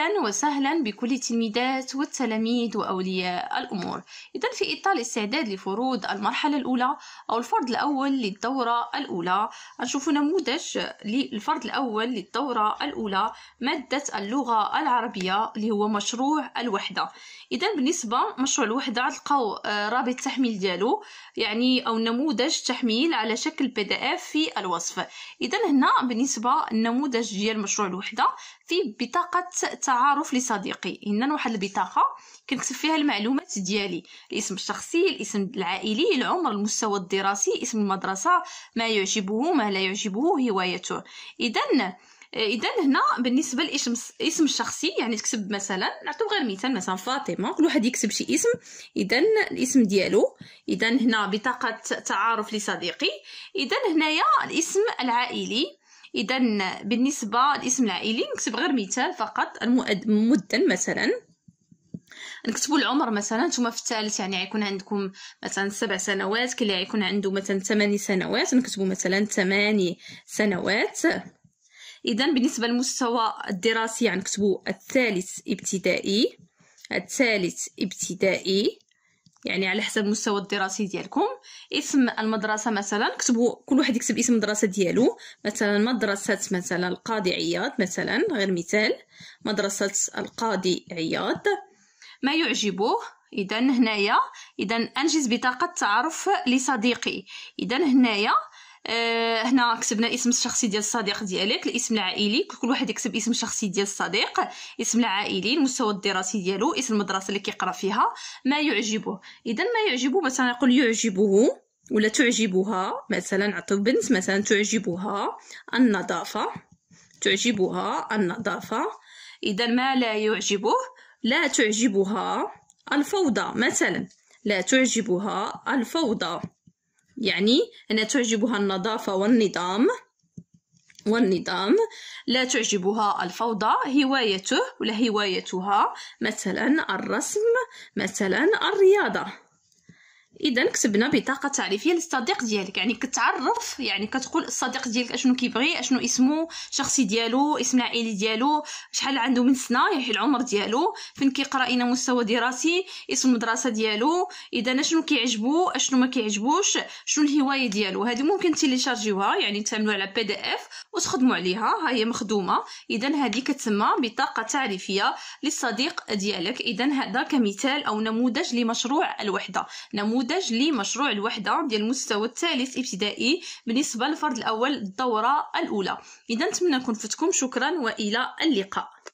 أهلا وسهلا بكل التلميذات والتلاميذ وأولياء الأمور إذا في إطار الاستعداد لفروض المرحلة الأولى أو الفرض الأول للدورة الأولى نشوف نموذج للفرض الأول للدورة الأولى مادة اللغة العربية اللي هو مشروع الوحدة إذا بالنسبة مشروع الوحدة تلقاو آه، رابط التحميل ديالو يعني أو نموذج تحميل على شكل بي دي اف في الوصف إذا هنا بالنسبة النموذج ديال مشروع الوحدة في بطاقة التعارف لصديقي هنا واحد البطاقه كنكتب فيها المعلومات ديالي الاسم الشخصي الاسم العائلي العمر المستوى الدراسي اسم المدرسه ما يعجبه ما لا يعجبه هوايته اذا اذا هنا بالنسبه للاسم الاسم الشخصي يعني تكتب مثلا نعطيو غير مثال مثلا فاطمه كل واحد يكتب شي اسم اذا الاسم ديالو اذا هنا بطاقه تعارف لصديقي اذا هنايا الاسم العائلي اذا بالنسبه لاسم العائلي نكتب غير مثال فقط مدا مثلا نكتبوا العمر مثلا نتوما في الثالث يعني غيكون عندكم مثلا سبع سنوات كاين اللي غيكون عنده مثلا ثماني سنوات نكتبوا مثلا ثماني سنوات اذا بالنسبه للمستوى الدراسي غنكتبوا يعني الثالث ابتدائي الثالث ابتدائي يعني على حسب المستوى الدراسي ديالكم اسم المدرسه مثلا كتبوا كل واحد يكتب اسم المدرسه ديالو مثلا مدرسه مثلا القاضي عياض مثلا غير مثال مدرسه القاضي عياض ما يعجبه اذا هنايا اذا انجز بطاقه تعرف لصديقي اذا هنايا أه هنا كتبنا اسم الشخصي ديال الصديق ديالك الاسم العائلي كل واحد يكتب اسم الشخصي ديال الصديق اسم العائلي المستوى الدراسي ديالو اسم المدرسه اللي كيقرا فيها ما يعجبه اذا ما يعجبه مثلا يقول يعجبه ولا تعجبها مثلا عطو بنت مثلا تعجبها النظافه تعجبها النظافه اذا ما لا يعجبه لا تعجبها الفوضى مثلا لا تعجبها الفوضى يعني أن تعجبها النظافة والنظام والنظام لا تعجبها الفوضى هوايته ولا هوايتها مثلا الرسم مثلا الرياضة اذا كتبنا بطاقه تعريفيه للصديق ديالك يعني كتعرف يعني كتقول الصديق ديالك اشنو كيبغي اشنو اسمه الشخصي ديالو اسم العائلي ديالو شحال عنده من سنه يعني العمر ديالو فين كيقرا اين مستوى دراسي اسم المدرسه ديالو اذا اشنو كيعجبو اشنو ما كيعجبوش شنو الهوايه ديالو هذه ممكن تيليشارجيوها يعني تعملوا على بي دي اف وتخدموا عليها ها هي مخدومه اذا هذه كتسمى بطاقه تعريفيه للصديق ديالك اذا هذا كمثال او نموذج لمشروع الوحده نموذج نموذج لمشروع الوحده ديال المستوى الثالث ابتدائي بالنسبه للفرد الاول الدوره الاولى اذا نتمنى نكون فتكم شكرا والى اللقاء